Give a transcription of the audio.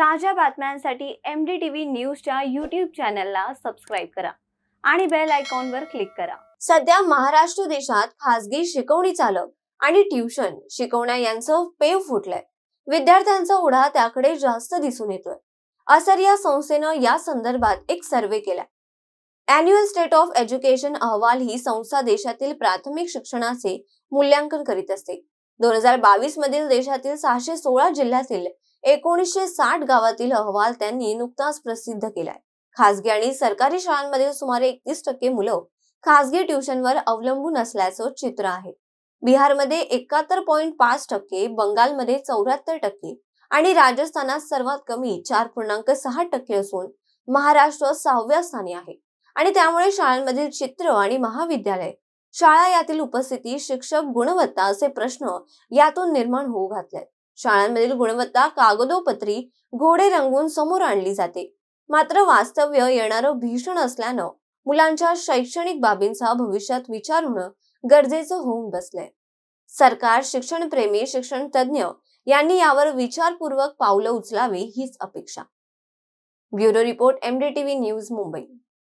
ताज्या बातम्यांसाठी M D T V न्यूजच्या यूट्यूब चॅनलला सबस्क्राईब करा आणि बेल आयकॉनवर क्लिक करा सध्या महाराष्ट्र देशात खासगी शिकवणी चालक आणि ट्युशन शिकवण्या यांचं पेव फुटलंय विद्यार्थ्यांचा ओढा त्याकडे जास्त दिसून येतोय असर या संस्थेनं या संदर्भात एक सर्वे केला अॅन्युअल स्टेट ऑफ एज्युकेशन अहवाल ही संस्था देशातील प्राथमिक शिक्षणाचे मूल्यांकन करीत असते दोन हजार बावीस मधील देशातील सहाशे सोळा जिल्ह्यातील एकोणीसशे साठ गावातील अहवाल त्यांनी नुकताच प्रसिद्ध केलाय खासगी आणि सरकारी शाळांमध्ये सुमारे एकतीस टक्के मुलं खासगी ट्युशनवर अवलंबून असल्याचं चित्र आहे बिहारमध्ये एकाहत्तर पॉईंट पाच टक्के बंगालमध्ये चौऱ्याहत्तर टक्के आणि राजस्थानात सर्वात कमी चार पूर्णांक सहा टक्के असून महाराष्ट्र सहाव्या स्थानी आहे आणि त्यामुळे शाळांमधील चित्र आणि महाविद्यालय शाळा यातील उपस्थिती शिक्षक गुणवत्ता असे प्रश्न यातून निर्माण होऊ घातलेत शाळांमधील गुणवत्ता कागदोपत्री घोडे रंगून समोर आणली जाते मात्र वास्तव्य येणारं भीषण असल्यानं मुलांच्या शैक्षणिक बाबींचा भविष्यात विचार होणं गरजेचं होऊन बसलंय सरकार शिक्षणप्रेमी शिक्षण तज्ज्ञ यांनी यावर विचारपूर्वक पावलं उचलावी हीच अपेक्षा bureau report MDTV news Mumbai